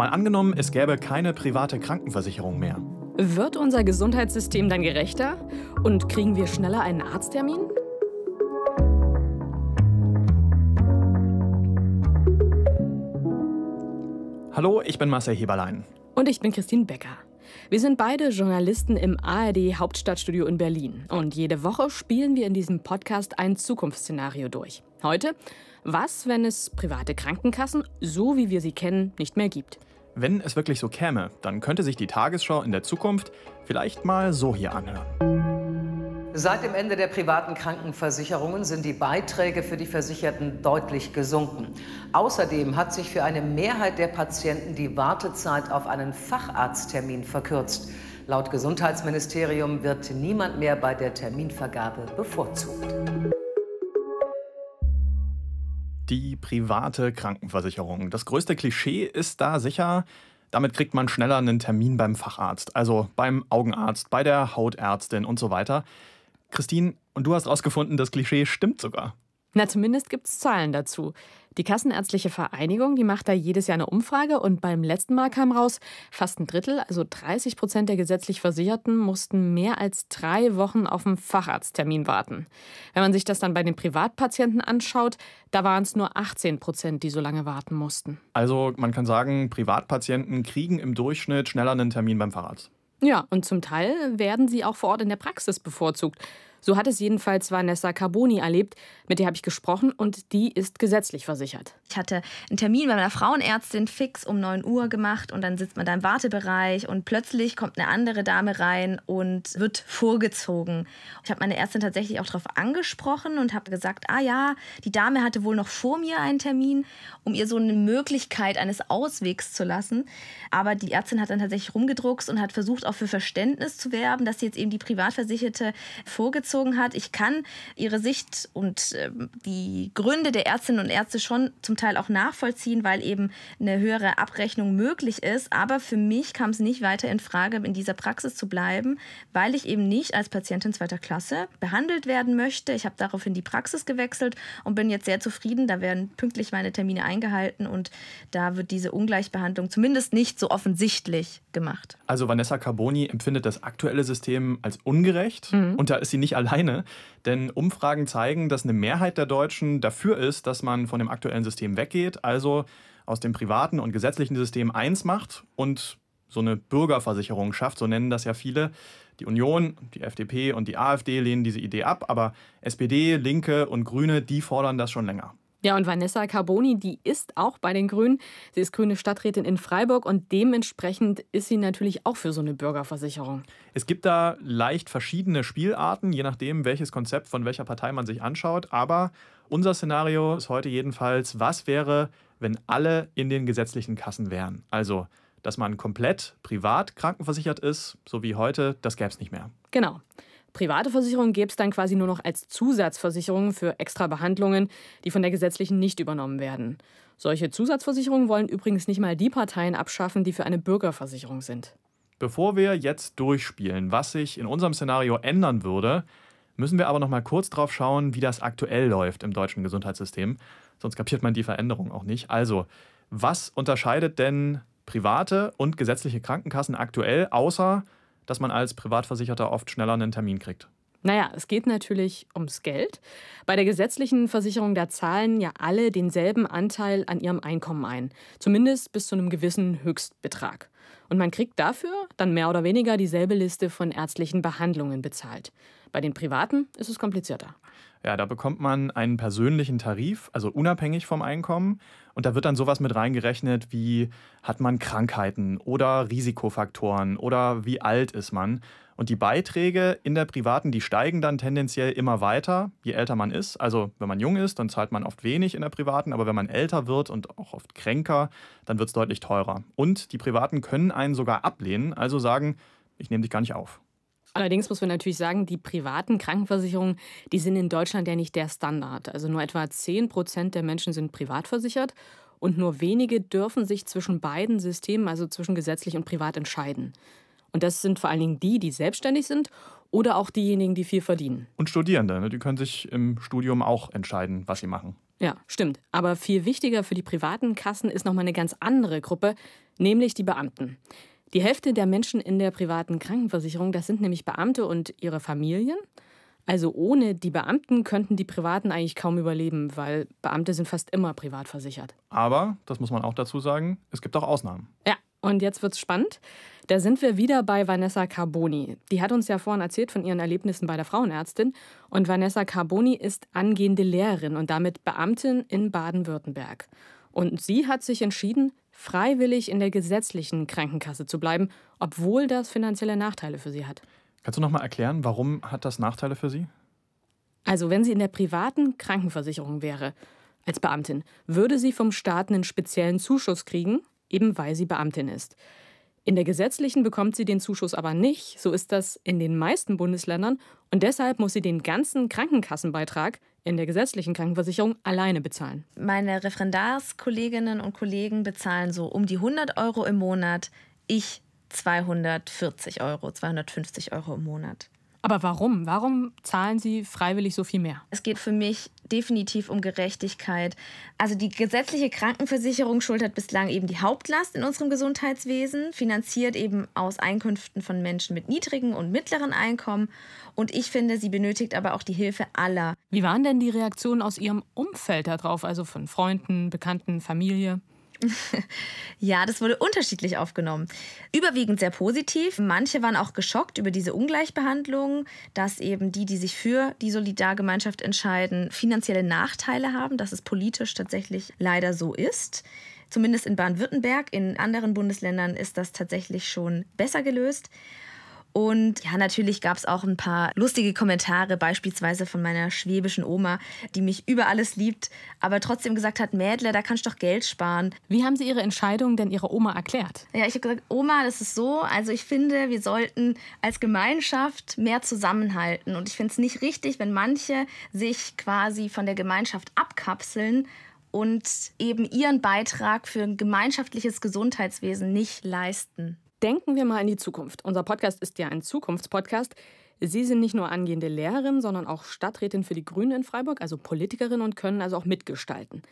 Mal angenommen, es gäbe keine private Krankenversicherung mehr. Wird unser Gesundheitssystem dann gerechter? Und kriegen wir schneller einen Arzttermin? Hallo, ich bin Marcel Heberlein. Und ich bin Christine Becker. Wir sind beide Journalisten im ARD Hauptstadtstudio in Berlin. Und jede Woche spielen wir in diesem Podcast ein Zukunftsszenario durch. Heute, was, wenn es private Krankenkassen, so wie wir sie kennen, nicht mehr gibt? Wenn es wirklich so käme, dann könnte sich die Tagesschau in der Zukunft vielleicht mal so hier anhören. Seit dem Ende der privaten Krankenversicherungen sind die Beiträge für die Versicherten deutlich gesunken. Außerdem hat sich für eine Mehrheit der Patienten die Wartezeit auf einen Facharzttermin verkürzt. Laut Gesundheitsministerium wird niemand mehr bei der Terminvergabe bevorzugt die private Krankenversicherung. Das größte Klischee ist da sicher, damit kriegt man schneller einen Termin beim Facharzt, also beim Augenarzt, bei der Hautärztin und so weiter. Christine, und du hast herausgefunden, das Klischee stimmt sogar. Na, zumindest gibt es Zahlen dazu. Die Kassenärztliche Vereinigung, die macht da jedes Jahr eine Umfrage und beim letzten Mal kam raus, fast ein Drittel, also 30 Prozent der gesetzlich Versicherten mussten mehr als drei Wochen auf einen Facharzttermin warten. Wenn man sich das dann bei den Privatpatienten anschaut, da waren es nur 18 Prozent, die so lange warten mussten. Also man kann sagen, Privatpatienten kriegen im Durchschnitt schneller einen Termin beim Facharzt. Ja, und zum Teil werden sie auch vor Ort in der Praxis bevorzugt. So hat es jedenfalls Vanessa Carboni erlebt, mit der habe ich gesprochen und die ist gesetzlich versichert. Ich hatte einen Termin bei meiner Frauenärztin fix um 9 Uhr gemacht und dann sitzt man da im Wartebereich und plötzlich kommt eine andere Dame rein und wird vorgezogen. Ich habe meine Ärztin tatsächlich auch darauf angesprochen und habe gesagt, ah ja, die Dame hatte wohl noch vor mir einen Termin, um ihr so eine Möglichkeit eines Auswegs zu lassen. Aber die Ärztin hat dann tatsächlich rumgedruckst und hat versucht, auch für Verständnis zu werben, dass sie jetzt eben die Privatversicherte vorgezogen hingezogen hat. Ich kann ihre Sicht und ähm, die Gründe der Ärztinnen und Ärzte schon zum Teil auch nachvollziehen, weil eben eine höhere Abrechnung möglich ist. Aber für mich kam es nicht weiter in Frage, in dieser Praxis zu bleiben, weil ich eben nicht als Patientin zweiter Klasse behandelt werden möchte. Ich habe daraufhin die Praxis gewechselt und bin jetzt sehr zufrieden. Da werden pünktlich meine Termine eingehalten und da wird diese Ungleichbehandlung zumindest nicht so offensichtlich gemacht. Also Vanessa Carboni empfindet das aktuelle System als ungerecht mhm. und da ist sie nicht alleine, denn Umfragen zeigen, dass eine Mehrheit der Deutschen dafür ist, dass man von dem aktuellen System weggeht, also aus dem privaten und gesetzlichen System eins macht und so eine Bürgerversicherung schafft, so nennen das ja viele. Die Union, die FDP und die AfD lehnen diese Idee ab, aber SPD, Linke und Grüne, die fordern das schon länger. Ja, und Vanessa Carboni, die ist auch bei den Grünen. Sie ist grüne Stadträtin in Freiburg und dementsprechend ist sie natürlich auch für so eine Bürgerversicherung. Es gibt da leicht verschiedene Spielarten, je nachdem, welches Konzept von welcher Partei man sich anschaut. Aber unser Szenario ist heute jedenfalls, was wäre, wenn alle in den gesetzlichen Kassen wären? Also, dass man komplett privat krankenversichert ist, so wie heute, das gäbe es nicht mehr. Genau. Private Versicherungen gäbe es dann quasi nur noch als Zusatzversicherungen für extra Behandlungen, die von der gesetzlichen nicht übernommen werden. Solche Zusatzversicherungen wollen übrigens nicht mal die Parteien abschaffen, die für eine Bürgerversicherung sind. Bevor wir jetzt durchspielen, was sich in unserem Szenario ändern würde, müssen wir aber noch mal kurz drauf schauen, wie das aktuell läuft im deutschen Gesundheitssystem. Sonst kapiert man die Veränderung auch nicht. Also, was unterscheidet denn private und gesetzliche Krankenkassen aktuell, außer dass man als Privatversicherter oft schneller einen Termin kriegt? Naja, es geht natürlich ums Geld. Bei der gesetzlichen Versicherung, da zahlen ja alle denselben Anteil an ihrem Einkommen ein. Zumindest bis zu einem gewissen Höchstbetrag. Und man kriegt dafür dann mehr oder weniger dieselbe Liste von ärztlichen Behandlungen bezahlt. Bei den Privaten ist es komplizierter. Ja, da bekommt man einen persönlichen Tarif, also unabhängig vom Einkommen. Und da wird dann sowas mit reingerechnet wie, hat man Krankheiten oder Risikofaktoren oder wie alt ist man. Und die Beiträge in der privaten, die steigen dann tendenziell immer weiter, je älter man ist. Also wenn man jung ist, dann zahlt man oft wenig in der privaten, aber wenn man älter wird und auch oft kränker, dann wird es deutlich teurer. Und die privaten können einen sogar ablehnen, also sagen, ich nehme dich gar nicht auf. Allerdings muss man natürlich sagen, die privaten Krankenversicherungen, die sind in Deutschland ja nicht der Standard. Also nur etwa 10 Prozent der Menschen sind privat versichert und nur wenige dürfen sich zwischen beiden Systemen, also zwischen gesetzlich und privat, entscheiden. Und das sind vor allen Dingen die, die selbstständig sind oder auch diejenigen, die viel verdienen. Und Studierende, ne? die können sich im Studium auch entscheiden, was sie machen. Ja, stimmt. Aber viel wichtiger für die privaten Kassen ist nochmal eine ganz andere Gruppe, nämlich die Beamten. Die Hälfte der Menschen in der privaten Krankenversicherung, das sind nämlich Beamte und ihre Familien. Also ohne die Beamten könnten die Privaten eigentlich kaum überleben, weil Beamte sind fast immer privat versichert. Aber, das muss man auch dazu sagen, es gibt auch Ausnahmen. Ja, und jetzt wird's spannend. Da sind wir wieder bei Vanessa Carboni. Die hat uns ja vorhin erzählt von ihren Erlebnissen bei der Frauenärztin. Und Vanessa Carboni ist angehende Lehrerin und damit Beamtin in Baden-Württemberg. Und sie hat sich entschieden, freiwillig in der gesetzlichen Krankenkasse zu bleiben, obwohl das finanzielle Nachteile für sie hat. Kannst du noch mal erklären, warum hat das Nachteile für sie? Also, wenn sie in der privaten Krankenversicherung wäre, als Beamtin, würde sie vom Staat einen speziellen Zuschuss kriegen, eben weil sie Beamtin ist. In der gesetzlichen bekommt sie den Zuschuss aber nicht, so ist das in den meisten Bundesländern und deshalb muss sie den ganzen Krankenkassenbeitrag in der gesetzlichen Krankenversicherung alleine bezahlen. Meine Referendarskolleginnen und Kollegen bezahlen so um die 100 Euro im Monat, ich 240 Euro, 250 Euro im Monat. Aber warum? Warum zahlen Sie freiwillig so viel mehr? Es geht für mich definitiv um Gerechtigkeit. Also die gesetzliche Krankenversicherung schultert bislang eben die Hauptlast in unserem Gesundheitswesen, finanziert eben aus Einkünften von Menschen mit niedrigen und mittleren Einkommen. Und ich finde, sie benötigt aber auch die Hilfe aller. Wie waren denn die Reaktionen aus Ihrem Umfeld darauf, also von Freunden, Bekannten, Familie? ja, das wurde unterschiedlich aufgenommen. Überwiegend sehr positiv. Manche waren auch geschockt über diese Ungleichbehandlung, dass eben die, die sich für die Solidargemeinschaft entscheiden, finanzielle Nachteile haben, dass es politisch tatsächlich leider so ist. Zumindest in Baden-Württemberg, in anderen Bundesländern ist das tatsächlich schon besser gelöst. Und ja, natürlich gab es auch ein paar lustige Kommentare, beispielsweise von meiner schwäbischen Oma, die mich über alles liebt, aber trotzdem gesagt hat, Mädle, da kannst du doch Geld sparen. Wie haben Sie Ihre Entscheidung denn Ihrer Oma erklärt? Ja, ich habe gesagt, Oma, das ist so, also ich finde, wir sollten als Gemeinschaft mehr zusammenhalten. Und ich finde es nicht richtig, wenn manche sich quasi von der Gemeinschaft abkapseln und eben ihren Beitrag für ein gemeinschaftliches Gesundheitswesen nicht leisten. Denken wir mal in die Zukunft. Unser Podcast ist ja ein Zukunftspodcast. Sie sind nicht nur angehende Lehrerin, sondern auch Stadträtin für die Grünen in Freiburg, also Politikerin und können also auch mitgestalten.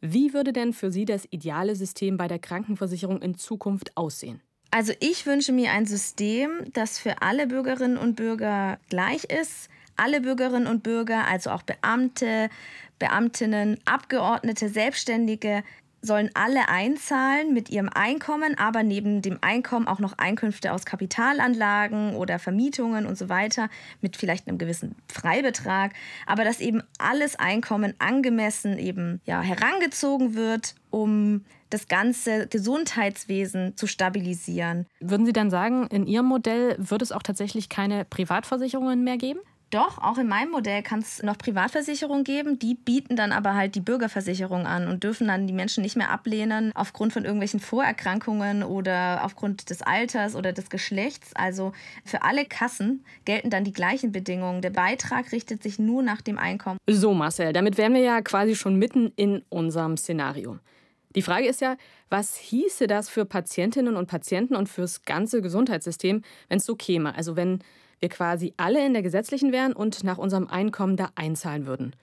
Wie würde denn für Sie das ideale System bei der Krankenversicherung in Zukunft aussehen? Also ich wünsche mir ein System, das für alle Bürgerinnen und Bürger gleich ist, alle Bürgerinnen und Bürger, also auch Beamte, Beamtinnen, Abgeordnete, Selbstständige, sollen alle einzahlen mit ihrem Einkommen, aber neben dem Einkommen auch noch Einkünfte aus Kapitalanlagen oder Vermietungen und so weiter mit vielleicht einem gewissen Freibetrag, aber dass eben alles Einkommen angemessen eben ja herangezogen wird, um das ganze Gesundheitswesen zu stabilisieren. Würden Sie dann sagen, in Ihrem Modell wird es auch tatsächlich keine Privatversicherungen mehr geben? Doch, auch in meinem Modell kann es noch Privatversicherungen geben. Die bieten dann aber halt die Bürgerversicherung an und dürfen dann die Menschen nicht mehr ablehnen aufgrund von irgendwelchen Vorerkrankungen oder aufgrund des Alters oder des Geschlechts. Also für alle Kassen gelten dann die gleichen Bedingungen. Der Beitrag richtet sich nur nach dem Einkommen. So, Marcel, damit wären wir ja quasi schon mitten in unserem Szenario. Die Frage ist ja, was hieße das für Patientinnen und Patienten und fürs ganze Gesundheitssystem, wenn es so käme? Also wenn wir quasi alle in der gesetzlichen wären und nach unserem Einkommen da einzahlen würden.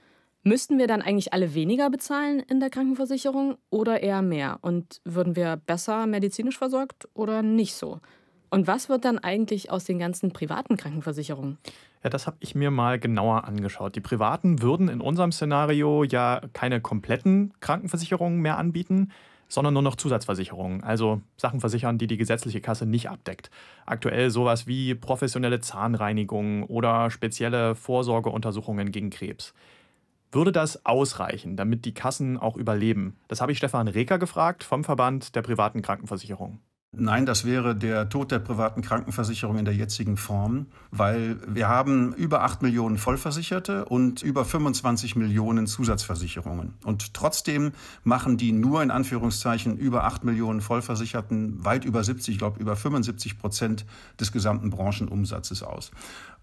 Müssten wir dann eigentlich alle weniger bezahlen in der Krankenversicherung oder eher mehr? Und würden wir besser medizinisch versorgt oder nicht so? Und was wird dann eigentlich aus den ganzen privaten Krankenversicherungen? Ja, das habe ich mir mal genauer angeschaut. Die privaten würden in unserem Szenario ja keine kompletten Krankenversicherungen mehr anbieten, sondern nur noch Zusatzversicherungen, also Sachen versichern, die die gesetzliche Kasse nicht abdeckt. Aktuell sowas wie professionelle Zahnreinigungen oder spezielle Vorsorgeuntersuchungen gegen Krebs. Würde das ausreichen, damit die Kassen auch überleben? Das habe ich Stefan Reker gefragt vom Verband der privaten Krankenversicherung. Nein, das wäre der Tod der privaten Krankenversicherung in der jetzigen Form, weil wir haben über 8 Millionen Vollversicherte und über 25 Millionen Zusatzversicherungen. Und trotzdem machen die nur in Anführungszeichen über 8 Millionen Vollversicherten weit über 70, ich glaube über 75 Prozent des gesamten Branchenumsatzes aus.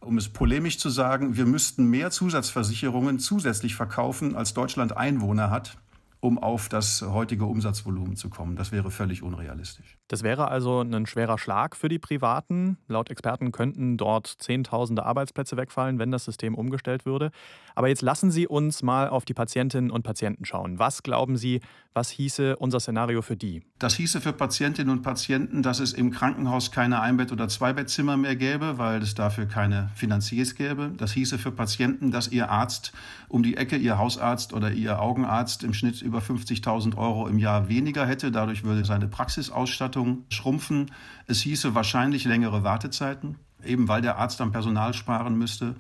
Um es polemisch zu sagen, wir müssten mehr Zusatzversicherungen zusätzlich verkaufen, als Deutschland Einwohner hat um auf das heutige Umsatzvolumen zu kommen. Das wäre völlig unrealistisch. Das wäre also ein schwerer Schlag für die Privaten. Laut Experten könnten dort Zehntausende Arbeitsplätze wegfallen, wenn das System umgestellt würde. Aber jetzt lassen Sie uns mal auf die Patientinnen und Patienten schauen. Was glauben Sie, was hieße unser Szenario für die? Das hieße für Patientinnen und Patienten, dass es im Krankenhaus keine Einbett- oder Zweibettzimmer mehr gäbe, weil es dafür keine Finanziers gäbe. Das hieße für Patienten, dass ihr Arzt um die Ecke, ihr Hausarzt oder ihr Augenarzt im Schnitt über 50.000 Euro im Jahr weniger hätte. Dadurch würde seine Praxisausstattung schrumpfen. Es hieße wahrscheinlich längere Wartezeiten, eben weil der Arzt am Personal sparen müsste.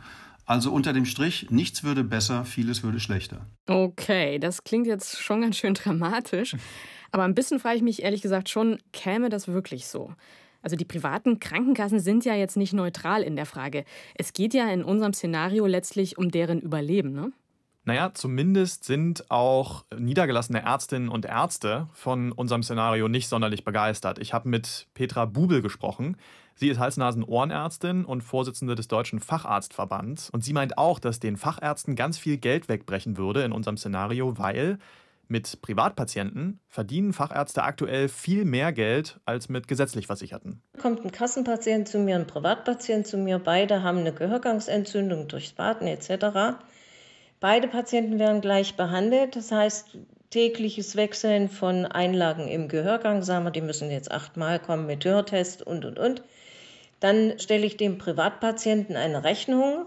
Also unter dem Strich, nichts würde besser, vieles würde schlechter. Okay, das klingt jetzt schon ganz schön dramatisch. Aber ein bisschen frage ich mich ehrlich gesagt schon, käme das wirklich so? Also die privaten Krankenkassen sind ja jetzt nicht neutral in der Frage. Es geht ja in unserem Szenario letztlich um deren Überleben, ne? Naja, zumindest sind auch niedergelassene Ärztinnen und Ärzte von unserem Szenario nicht sonderlich begeistert. Ich habe mit Petra Bubel gesprochen. Sie ist Hals-Nasen-Ohrenärztin und Vorsitzende des Deutschen Facharztverbands. Und sie meint auch, dass den Fachärzten ganz viel Geld wegbrechen würde in unserem Szenario, weil mit Privatpatienten verdienen Fachärzte aktuell viel mehr Geld als mit gesetzlich Versicherten. Kommt ein Kassenpatient zu mir, ein Privatpatient zu mir, beide haben eine Gehörgangsentzündung durchs Baden etc. Beide Patienten werden gleich behandelt, das heißt tägliches Wechseln von Einlagen im Gehörgang, sagen wir, die müssen jetzt achtmal kommen mit Hörtest und, und, und. Dann stelle ich dem Privatpatienten eine Rechnung,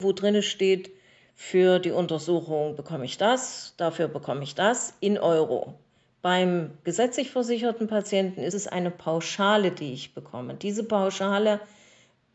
wo drin steht, für die Untersuchung bekomme ich das, dafür bekomme ich das in Euro. Beim gesetzlich versicherten Patienten ist es eine Pauschale, die ich bekomme. Diese Pauschale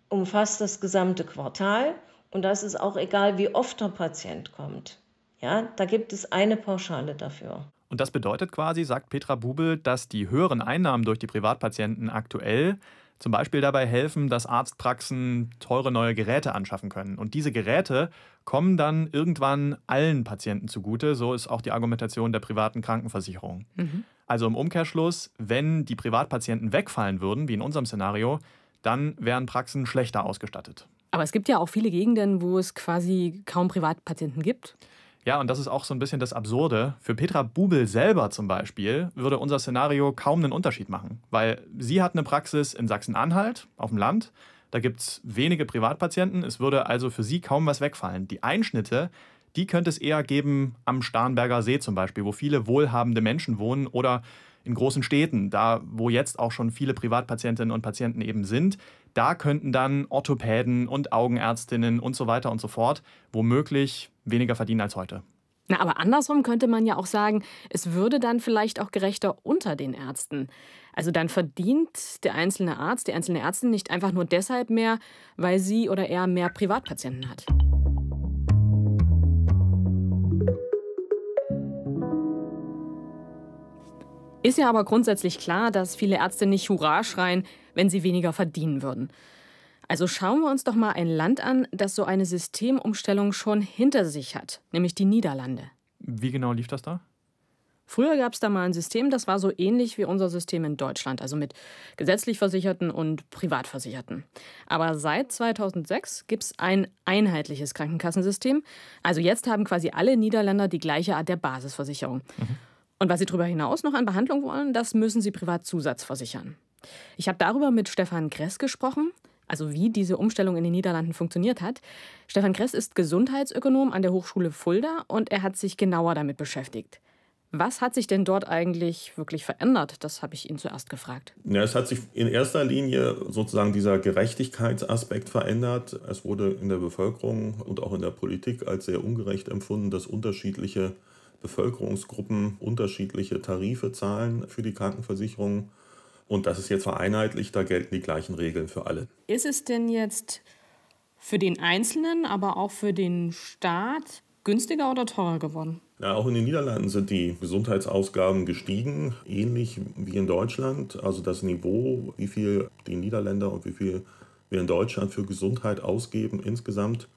umfasst das gesamte Quartal und das ist auch egal, wie oft der Patient kommt. Ja, da gibt es eine Pauschale dafür. Und das bedeutet quasi, sagt Petra Bubel, dass die höheren Einnahmen durch die Privatpatienten aktuell zum Beispiel dabei helfen, dass Arztpraxen teure neue Geräte anschaffen können. Und diese Geräte kommen dann irgendwann allen Patienten zugute. So ist auch die Argumentation der privaten Krankenversicherung. Mhm. Also im Umkehrschluss, wenn die Privatpatienten wegfallen würden, wie in unserem Szenario, dann wären Praxen schlechter ausgestattet. Aber es gibt ja auch viele Gegenden, wo es quasi kaum Privatpatienten gibt. Ja, und das ist auch so ein bisschen das Absurde. Für Petra Bubel selber zum Beispiel würde unser Szenario kaum einen Unterschied machen, weil sie hat eine Praxis in Sachsen-Anhalt auf dem Land. Da gibt es wenige Privatpatienten. Es würde also für sie kaum was wegfallen. Die Einschnitte, die könnte es eher geben am Starnberger See zum Beispiel, wo viele wohlhabende Menschen wohnen oder in großen Städten, da wo jetzt auch schon viele Privatpatientinnen und Patienten eben sind. Da könnten dann Orthopäden und Augenärztinnen und so weiter und so fort womöglich weniger verdienen als heute. Na, aber andersrum könnte man ja auch sagen, es würde dann vielleicht auch gerechter unter den Ärzten. Also dann verdient der einzelne Arzt, die einzelne Ärztin nicht einfach nur deshalb mehr, weil sie oder er mehr Privatpatienten hat. Ist ja aber grundsätzlich klar, dass viele Ärzte nicht Hurra schreien, wenn sie weniger verdienen würden. Also schauen wir uns doch mal ein Land an, das so eine Systemumstellung schon hinter sich hat, nämlich die Niederlande. Wie genau lief das da? Früher gab es da mal ein System, das war so ähnlich wie unser System in Deutschland, also mit gesetzlich Versicherten und Privatversicherten. Aber seit 2006 gibt es ein einheitliches Krankenkassensystem. Also jetzt haben quasi alle Niederländer die gleiche Art der Basisversicherung. Mhm. Und was sie darüber hinaus noch an Behandlung wollen, das müssen sie privat zusatzversichern. Ich habe darüber mit Stefan Kress gesprochen, also wie diese Umstellung in den Niederlanden funktioniert hat. Stefan Kress ist Gesundheitsökonom an der Hochschule Fulda und er hat sich genauer damit beschäftigt. Was hat sich denn dort eigentlich wirklich verändert? Das habe ich ihn zuerst gefragt. Ja, es hat sich in erster Linie sozusagen dieser Gerechtigkeitsaspekt verändert. Es wurde in der Bevölkerung und auch in der Politik als sehr ungerecht empfunden, dass unterschiedliche Bevölkerungsgruppen unterschiedliche Tarife zahlen für die Krankenversicherung. Und das ist jetzt vereinheitlicht, da gelten die gleichen Regeln für alle. Ist es denn jetzt für den Einzelnen, aber auch für den Staat günstiger oder teurer geworden? Ja, auch in den Niederlanden sind die Gesundheitsausgaben gestiegen, ähnlich wie in Deutschland. Also das Niveau, wie viel die Niederländer und wie viel wir in Deutschland für Gesundheit ausgeben insgesamt,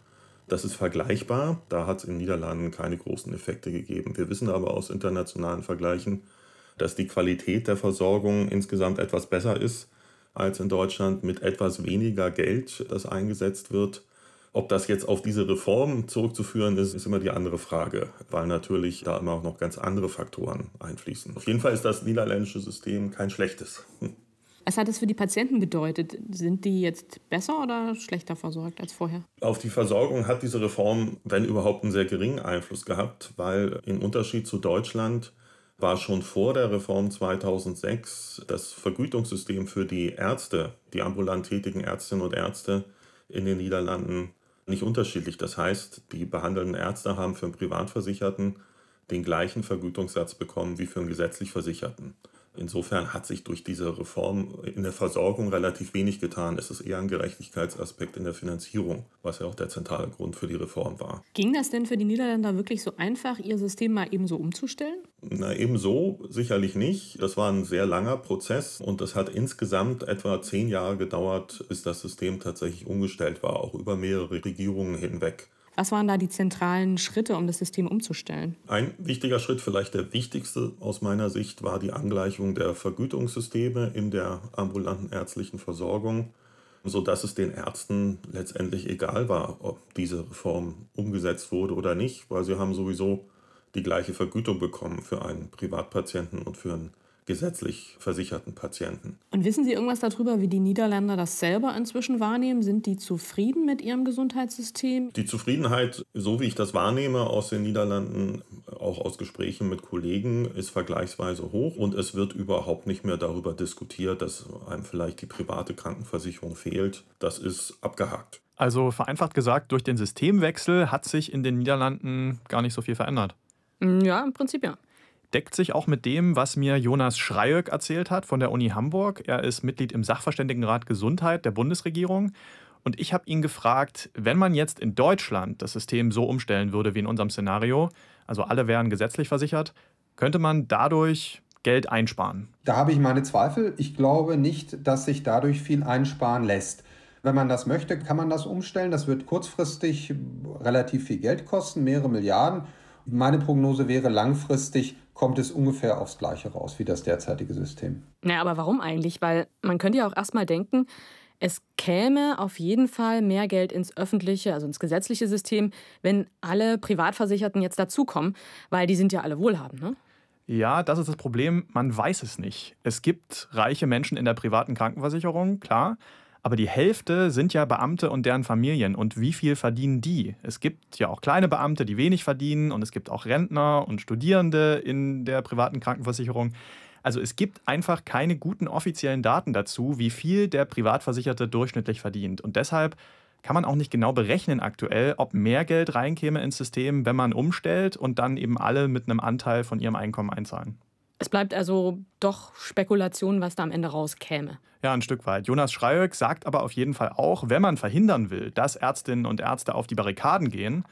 das ist vergleichbar. Da hat es in den Niederlanden keine großen Effekte gegeben. Wir wissen aber aus internationalen Vergleichen, dass die Qualität der Versorgung insgesamt etwas besser ist als in Deutschland mit etwas weniger Geld, das eingesetzt wird. Ob das jetzt auf diese Reform zurückzuführen ist, ist immer die andere Frage, weil natürlich da immer auch noch ganz andere Faktoren einfließen. Auf jeden Fall ist das niederländische System kein schlechtes. Hm. Was hat das für die Patienten bedeutet? Sind die jetzt besser oder schlechter versorgt als vorher? Auf die Versorgung hat diese Reform, wenn überhaupt, einen sehr geringen Einfluss gehabt, weil im Unterschied zu Deutschland war schon vor der Reform 2006 das Vergütungssystem für die Ärzte, die ambulant tätigen Ärztinnen und Ärzte in den Niederlanden nicht unterschiedlich. Das heißt, die behandelnden Ärzte haben für einen Privatversicherten den gleichen Vergütungssatz bekommen wie für einen gesetzlich Versicherten. Insofern hat sich durch diese Reform in der Versorgung relativ wenig getan. Es ist eher ein Gerechtigkeitsaspekt in der Finanzierung, was ja auch der zentrale Grund für die Reform war. Ging das denn für die Niederländer wirklich so einfach, ihr System mal ebenso umzustellen? Na, ebenso sicherlich nicht. Das war ein sehr langer Prozess und es hat insgesamt etwa zehn Jahre gedauert, bis das System tatsächlich umgestellt war, auch über mehrere Regierungen hinweg. Was waren da die zentralen Schritte, um das System umzustellen? Ein wichtiger Schritt, vielleicht der wichtigste aus meiner Sicht, war die Angleichung der Vergütungssysteme in der ambulanten ärztlichen Versorgung, sodass es den Ärzten letztendlich egal war, ob diese Reform umgesetzt wurde oder nicht, weil sie haben sowieso die gleiche Vergütung bekommen für einen Privatpatienten und für einen gesetzlich versicherten Patienten. Und wissen Sie irgendwas darüber, wie die Niederländer das selber inzwischen wahrnehmen? Sind die zufrieden mit ihrem Gesundheitssystem? Die Zufriedenheit, so wie ich das wahrnehme aus den Niederlanden, auch aus Gesprächen mit Kollegen, ist vergleichsweise hoch und es wird überhaupt nicht mehr darüber diskutiert, dass einem vielleicht die private Krankenversicherung fehlt. Das ist abgehakt. Also vereinfacht gesagt, durch den Systemwechsel hat sich in den Niederlanden gar nicht so viel verändert. Ja, im Prinzip ja deckt sich auch mit dem, was mir Jonas Schreiöck erzählt hat von der Uni Hamburg. Er ist Mitglied im Sachverständigenrat Gesundheit der Bundesregierung. Und ich habe ihn gefragt, wenn man jetzt in Deutschland das System so umstellen würde wie in unserem Szenario, also alle wären gesetzlich versichert, könnte man dadurch Geld einsparen? Da habe ich meine Zweifel. Ich glaube nicht, dass sich dadurch viel einsparen lässt. Wenn man das möchte, kann man das umstellen. Das wird kurzfristig relativ viel Geld kosten, mehrere Milliarden. Meine Prognose wäre, langfristig kommt es ungefähr aufs Gleiche raus wie das derzeitige System. Na, aber warum eigentlich? Weil man könnte ja auch erstmal denken, es käme auf jeden Fall mehr Geld ins öffentliche, also ins gesetzliche System, wenn alle Privatversicherten jetzt dazukommen, weil die sind ja alle wohlhabend, ne? Ja, das ist das Problem, man weiß es nicht. Es gibt reiche Menschen in der privaten Krankenversicherung, klar, aber die Hälfte sind ja Beamte und deren Familien. Und wie viel verdienen die? Es gibt ja auch kleine Beamte, die wenig verdienen. Und es gibt auch Rentner und Studierende in der privaten Krankenversicherung. Also es gibt einfach keine guten offiziellen Daten dazu, wie viel der Privatversicherte durchschnittlich verdient. Und deshalb kann man auch nicht genau berechnen aktuell, ob mehr Geld reinkäme ins System, wenn man umstellt und dann eben alle mit einem Anteil von ihrem Einkommen einzahlen. Es bleibt also doch Spekulation, was da am Ende rauskäme. Ja, ein Stück weit. Jonas Schreiöck sagt aber auf jeden Fall auch, wenn man verhindern will, dass Ärztinnen und Ärzte auf die Barrikaden gehen,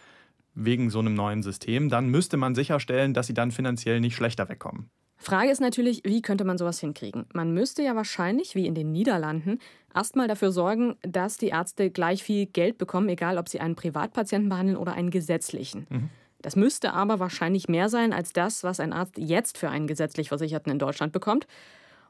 wegen so einem neuen System, dann müsste man sicherstellen, dass sie dann finanziell nicht schlechter wegkommen. Frage ist natürlich, wie könnte man sowas hinkriegen? Man müsste ja wahrscheinlich, wie in den Niederlanden, erstmal dafür sorgen, dass die Ärzte gleich viel Geld bekommen, egal ob sie einen Privatpatienten behandeln oder einen gesetzlichen. Mhm. Das müsste aber wahrscheinlich mehr sein als das, was ein Arzt jetzt für einen gesetzlich Versicherten in Deutschland bekommt.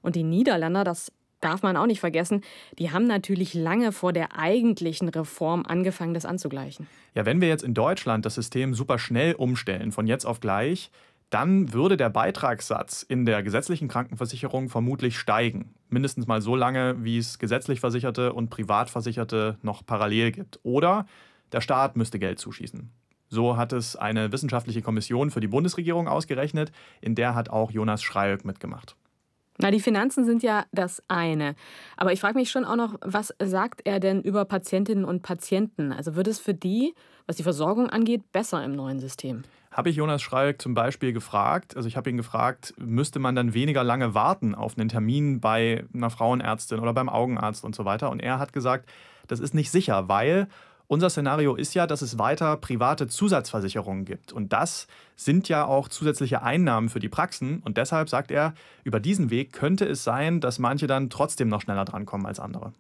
Und die Niederländer, das darf man auch nicht vergessen, die haben natürlich lange vor der eigentlichen Reform angefangen, das anzugleichen. Ja, wenn wir jetzt in Deutschland das System super schnell umstellen, von jetzt auf gleich, dann würde der Beitragssatz in der gesetzlichen Krankenversicherung vermutlich steigen. Mindestens mal so lange, wie es gesetzlich Versicherte und Privatversicherte noch parallel gibt. Oder der Staat müsste Geld zuschießen. So hat es eine wissenschaftliche Kommission für die Bundesregierung ausgerechnet, in der hat auch Jonas Schreilk mitgemacht. Na, die Finanzen sind ja das eine. Aber ich frage mich schon auch noch, was sagt er denn über Patientinnen und Patienten? Also wird es für die, was die Versorgung angeht, besser im neuen System? Habe ich Jonas Schreilk zum Beispiel gefragt, also ich habe ihn gefragt, müsste man dann weniger lange warten auf einen Termin bei einer Frauenärztin oder beim Augenarzt und so weiter? Und er hat gesagt, das ist nicht sicher, weil unser Szenario ist ja, dass es weiter private Zusatzversicherungen gibt. Und das sind ja auch zusätzliche Einnahmen für die Praxen. Und deshalb sagt er, über diesen Weg könnte es sein, dass manche dann trotzdem noch schneller drankommen als andere.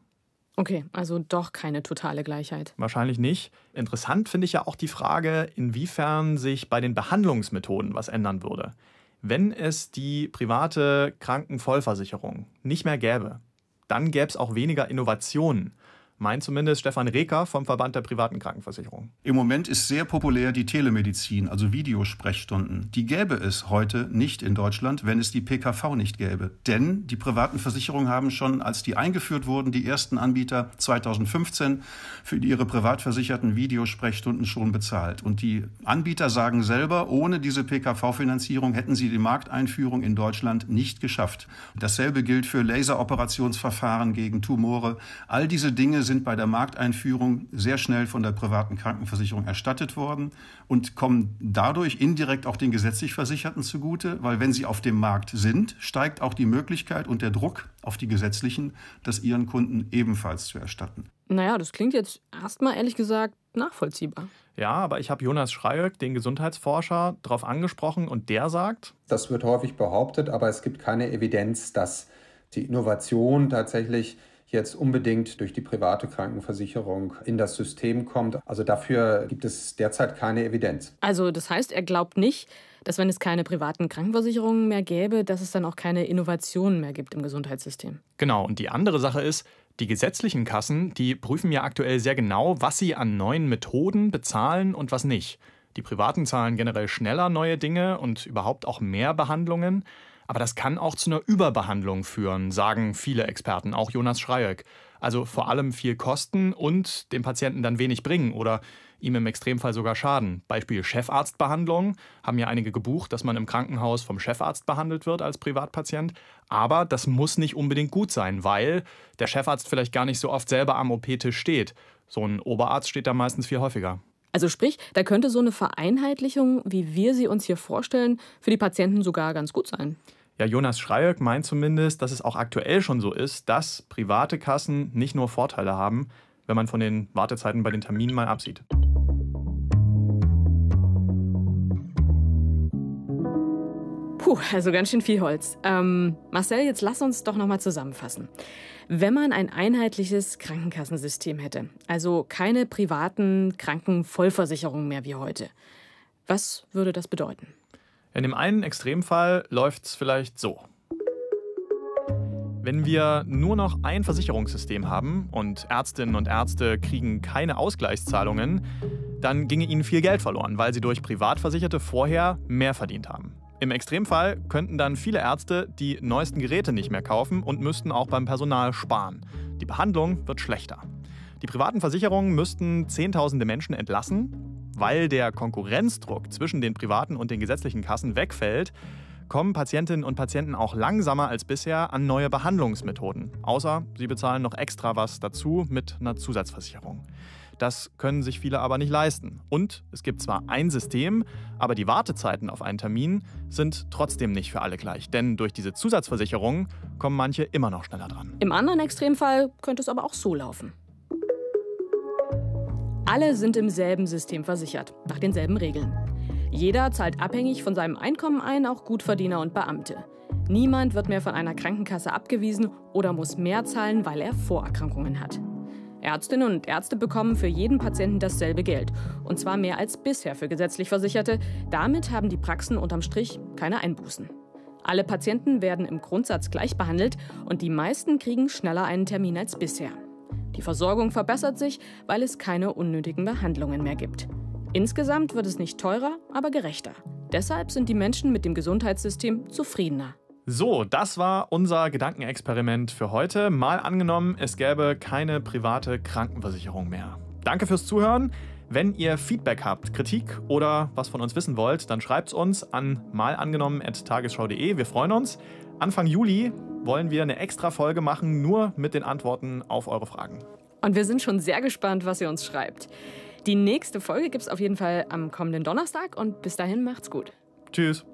Okay, also doch keine totale Gleichheit. Wahrscheinlich nicht. Interessant finde ich ja auch die Frage, inwiefern sich bei den Behandlungsmethoden was ändern würde. Wenn es die private Krankenvollversicherung nicht mehr gäbe, dann gäbe es auch weniger Innovationen meint zumindest Stefan Reker vom Verband der privaten Krankenversicherung. Im Moment ist sehr populär die Telemedizin, also Videosprechstunden. Die gäbe es heute nicht in Deutschland, wenn es die PKV nicht gäbe. Denn die privaten Versicherungen haben schon, als die eingeführt wurden, die ersten Anbieter 2015 für ihre privatversicherten Videosprechstunden schon bezahlt. Und die Anbieter sagen selber, ohne diese PKV-Finanzierung hätten sie die Markteinführung in Deutschland nicht geschafft. Dasselbe gilt für Laseroperationsverfahren gegen Tumore. All diese Dinge sind bei der Markteinführung sehr schnell von der privaten Krankenversicherung erstattet worden und kommen dadurch indirekt auch den gesetzlich Versicherten zugute, weil wenn sie auf dem Markt sind, steigt auch die Möglichkeit und der Druck auf die gesetzlichen, das ihren Kunden ebenfalls zu erstatten. Naja, das klingt jetzt erstmal ehrlich gesagt nachvollziehbar. Ja, aber ich habe Jonas Schreieck, den Gesundheitsforscher, darauf angesprochen und der sagt. Das wird häufig behauptet, aber es gibt keine Evidenz, dass die Innovation tatsächlich jetzt unbedingt durch die private Krankenversicherung in das System kommt. Also dafür gibt es derzeit keine Evidenz. Also das heißt, er glaubt nicht, dass wenn es keine privaten Krankenversicherungen mehr gäbe, dass es dann auch keine Innovationen mehr gibt im Gesundheitssystem. Genau, und die andere Sache ist, die gesetzlichen Kassen, die prüfen ja aktuell sehr genau, was sie an neuen Methoden bezahlen und was nicht. Die privaten zahlen generell schneller neue Dinge und überhaupt auch mehr Behandlungen. Aber das kann auch zu einer Überbehandlung führen, sagen viele Experten, auch Jonas Schreieck. Also vor allem viel kosten und dem Patienten dann wenig bringen oder ihm im Extremfall sogar schaden. Beispiel Chefarztbehandlung haben ja einige gebucht, dass man im Krankenhaus vom Chefarzt behandelt wird als Privatpatient. Aber das muss nicht unbedingt gut sein, weil der Chefarzt vielleicht gar nicht so oft selber am OP-Tisch steht. So ein Oberarzt steht da meistens viel häufiger. Also sprich, da könnte so eine Vereinheitlichung, wie wir sie uns hier vorstellen, für die Patienten sogar ganz gut sein. Ja, Jonas Schreieck meint zumindest, dass es auch aktuell schon so ist, dass private Kassen nicht nur Vorteile haben, wenn man von den Wartezeiten bei den Terminen mal absieht. Puh, also ganz schön viel Holz. Ähm, Marcel, jetzt lass uns doch nochmal zusammenfassen. Wenn man ein einheitliches Krankenkassensystem hätte, also keine privaten Krankenvollversicherungen mehr wie heute, was würde das bedeuten? In dem einen Extremfall läuft es vielleicht so. Wenn wir nur noch ein Versicherungssystem haben und Ärztinnen und Ärzte kriegen keine Ausgleichszahlungen, dann ginge ihnen viel Geld verloren, weil sie durch Privatversicherte vorher mehr verdient haben. Im Extremfall könnten dann viele Ärzte die neuesten Geräte nicht mehr kaufen und müssten auch beim Personal sparen. Die Behandlung wird schlechter. Die privaten Versicherungen müssten Zehntausende Menschen entlassen. Weil der Konkurrenzdruck zwischen den privaten und den gesetzlichen Kassen wegfällt, kommen Patientinnen und Patienten auch langsamer als bisher an neue Behandlungsmethoden. Außer sie bezahlen noch extra was dazu mit einer Zusatzversicherung. Das können sich viele aber nicht leisten. Und es gibt zwar ein System, aber die Wartezeiten auf einen Termin sind trotzdem nicht für alle gleich. Denn durch diese Zusatzversicherungen kommen manche immer noch schneller dran. Im anderen Extremfall könnte es aber auch so laufen. Alle sind im selben System versichert, nach denselben Regeln. Jeder zahlt abhängig von seinem Einkommen ein, auch Gutverdiener und Beamte. Niemand wird mehr von einer Krankenkasse abgewiesen oder muss mehr zahlen, weil er Vorerkrankungen hat. Ärztinnen und Ärzte bekommen für jeden Patienten dasselbe Geld. Und zwar mehr als bisher für gesetzlich Versicherte. Damit haben die Praxen unterm Strich keine Einbußen. Alle Patienten werden im Grundsatz gleich behandelt und die meisten kriegen schneller einen Termin als bisher. Die Versorgung verbessert sich, weil es keine unnötigen Behandlungen mehr gibt. Insgesamt wird es nicht teurer, aber gerechter. Deshalb sind die Menschen mit dem Gesundheitssystem zufriedener. So, das war unser Gedankenexperiment für heute. Mal angenommen, es gäbe keine private Krankenversicherung mehr. Danke fürs Zuhören. Wenn ihr Feedback habt, Kritik oder was von uns wissen wollt, dann schreibt es uns an malangenommen.tagesschau.de. Wir freuen uns. Anfang Juli wollen wir eine extra Folge machen, nur mit den Antworten auf eure Fragen. Und wir sind schon sehr gespannt, was ihr uns schreibt. Die nächste Folge gibt es auf jeden Fall am kommenden Donnerstag und bis dahin macht's gut. Tschüss.